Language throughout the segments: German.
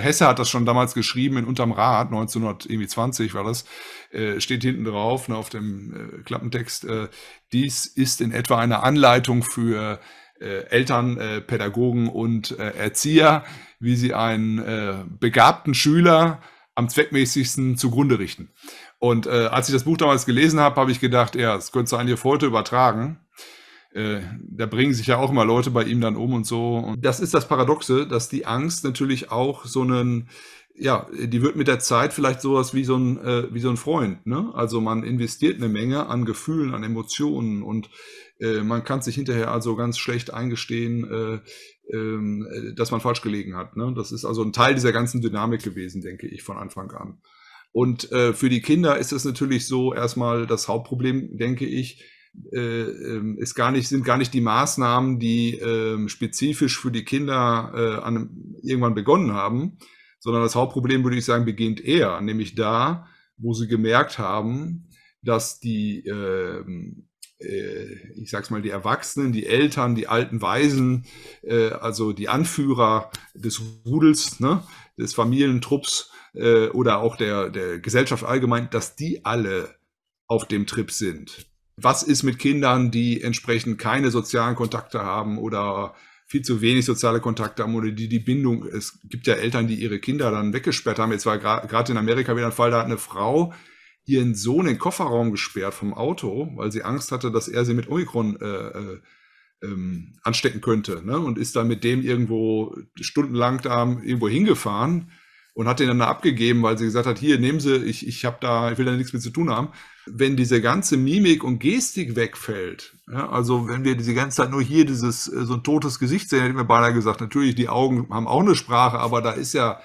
Hesse hat das schon damals geschrieben in Unterm Rat, 1920 war das, äh, steht hinten drauf ne, auf dem äh, Klappentext, äh, dies ist in etwa eine Anleitung für äh, Eltern, äh, Pädagogen und äh, Erzieher, wie sie einen begabten Schüler am zweckmäßigsten zugrunde richten. Und als ich das Buch damals gelesen habe, habe ich gedacht, ja, das könntest du eigentlich auf heute übertragen. Äh, da bringen sich ja auch immer Leute bei ihm dann um und so. Und das ist das Paradoxe, dass die Angst natürlich auch so einen, ja, die wird mit der Zeit vielleicht sowas wie so ein, äh, wie so ein Freund. Ne? Also man investiert eine Menge an Gefühlen, an Emotionen und äh, man kann sich hinterher also ganz schlecht eingestehen, äh, ähm, dass man falsch gelegen hat. Ne? Das ist also ein Teil dieser ganzen Dynamik gewesen, denke ich, von Anfang an. Und für die Kinder ist es natürlich so erstmal das Hauptproblem, denke ich, äh, ähm, ist gar nicht, sind gar nicht die Maßnahmen, die ähm, spezifisch für die Kinder äh, an, irgendwann begonnen haben, sondern das Hauptproblem, würde ich sagen, beginnt eher, nämlich da, wo sie gemerkt haben, dass die, ähm, äh, ich sag's mal, die Erwachsenen, die Eltern, die alten Weisen, äh, also die Anführer des Rudels, ne, des Familientrupps äh, oder auch der, der Gesellschaft allgemein, dass die alle auf dem Trip sind was ist mit Kindern, die entsprechend keine sozialen Kontakte haben oder viel zu wenig soziale Kontakte haben oder die die Bindung, es gibt ja Eltern, die ihre Kinder dann weggesperrt haben. Jetzt war gerade in Amerika wieder ein Fall, da hat eine Frau ihren Sohn in den Kofferraum gesperrt vom Auto, weil sie Angst hatte, dass er sie mit Omikron äh, äh ähm, anstecken könnte ne? und ist dann mit dem irgendwo stundenlang da irgendwo hingefahren und hat den dann abgegeben, weil sie gesagt hat, hier, nehmen Sie, ich, ich habe da, ich will da nichts mit zu tun haben. Wenn diese ganze Mimik und Gestik wegfällt, ja, also wenn wir diese ganze Zeit nur hier dieses, äh, so ein totes Gesicht sehen, hätten mir beinahe gesagt, natürlich, die Augen haben auch eine Sprache, aber da ist ja,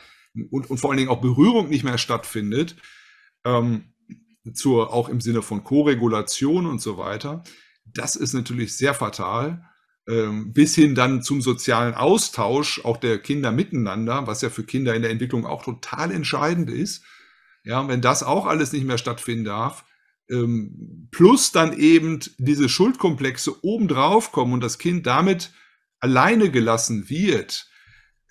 und, und vor allen Dingen auch Berührung nicht mehr stattfindet, ähm, zur, auch im Sinne von Koregulation und so weiter, das ist natürlich sehr fatal. Ähm, bis hin dann zum sozialen Austausch auch der Kinder miteinander, was ja für Kinder in der Entwicklung auch total entscheidend ist. Ja, wenn das auch alles nicht mehr stattfinden darf, ähm, plus dann eben diese Schuldkomplexe obendrauf kommen und das Kind damit alleine gelassen wird,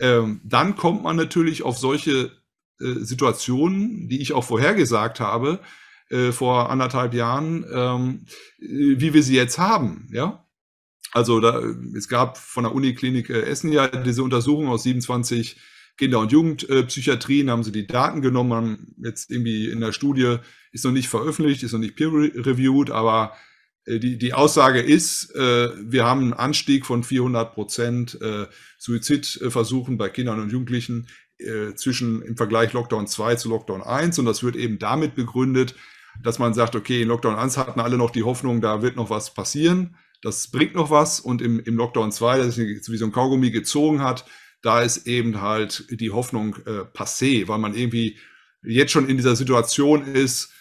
ähm, dann kommt man natürlich auf solche äh, Situationen, die ich auch vorhergesagt habe, äh, vor anderthalb Jahren, äh, wie wir sie jetzt haben, ja. Also da, es gab von der Uniklinik äh, Essen ja diese Untersuchung aus 27 Kinder- und Jugendpsychiatrien, haben sie die Daten genommen, haben jetzt irgendwie in der Studie, ist noch nicht veröffentlicht, ist noch nicht peer-reviewed, aber äh, die, die Aussage ist, äh, wir haben einen Anstieg von 400 Prozent Suizidversuchen bei Kindern und Jugendlichen zwischen im Vergleich Lockdown 2 zu Lockdown 1 und das wird eben damit begründet, dass man sagt, okay, in Lockdown 1 hatten alle noch die Hoffnung, da wird noch was passieren das bringt noch was. Und im, im Lockdown 2, das sich wie so ein Kaugummi gezogen hat, da ist eben halt die Hoffnung äh, passé, weil man irgendwie jetzt schon in dieser Situation ist,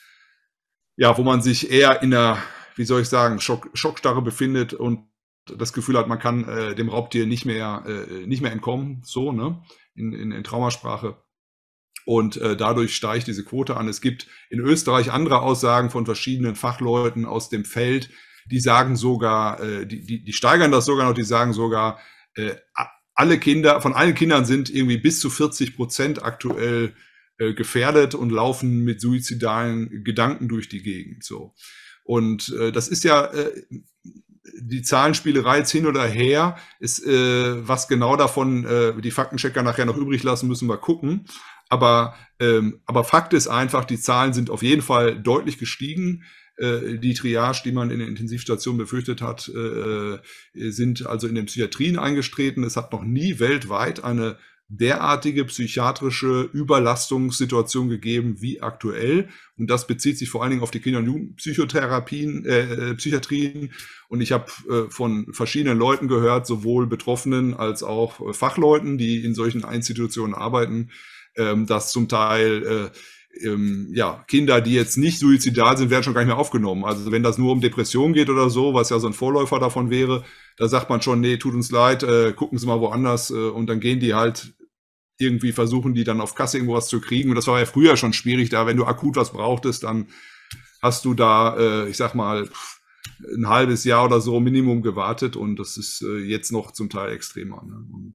ja, wo man sich eher in einer, wie soll ich sagen, Schock, Schockstarre befindet und das Gefühl hat, man kann äh, dem Raubtier nicht mehr, äh, nicht mehr entkommen, so, ne, in, in, in Traumasprache. Und äh, dadurch steigt diese Quote an. Es gibt in Österreich andere Aussagen von verschiedenen Fachleuten aus dem Feld, die sagen sogar, äh, die, die, die steigern das sogar noch, die sagen sogar, äh, alle Kinder, von allen Kindern sind irgendwie bis zu 40 Prozent aktuell äh, gefährdet und laufen mit suizidalen Gedanken durch die Gegend. So. Und äh, das ist ja äh, die Zahlenspielerei jetzt hin oder her, ist, äh, was genau davon äh, die Faktenchecker nachher noch übrig lassen, müssen wir gucken. Aber, ähm, aber Fakt ist einfach, die Zahlen sind auf jeden Fall deutlich gestiegen. Äh, die Triage, die man in der Intensivstation befürchtet hat, äh, äh, sind also in den Psychiatrien eingestreten. Es hat noch nie weltweit eine derartige psychiatrische Überlastungssituation gegeben wie aktuell. Und das bezieht sich vor allen Dingen auf die Kinder- und Jugendpsychotherapien, äh, äh Psychiatrien. Und ich habe äh, von verschiedenen Leuten gehört, sowohl Betroffenen als auch äh, Fachleuten, die in solchen Institutionen arbeiten, ähm, dass zum Teil äh, ähm, ja, Kinder, die jetzt nicht suizidal sind, werden schon gar nicht mehr aufgenommen. Also wenn das nur um Depression geht oder so, was ja so ein Vorläufer davon wäre, da sagt man schon, nee, tut uns leid, äh, gucken Sie mal woanders äh, und dann gehen die halt irgendwie versuchen die dann auf Kasse irgendwo was zu kriegen. Und das war ja früher schon schwierig, da wenn du akut was brauchtest, dann hast du da, äh, ich sag mal, ein halbes Jahr oder so Minimum gewartet und das ist äh, jetzt noch zum Teil extremer. Ne?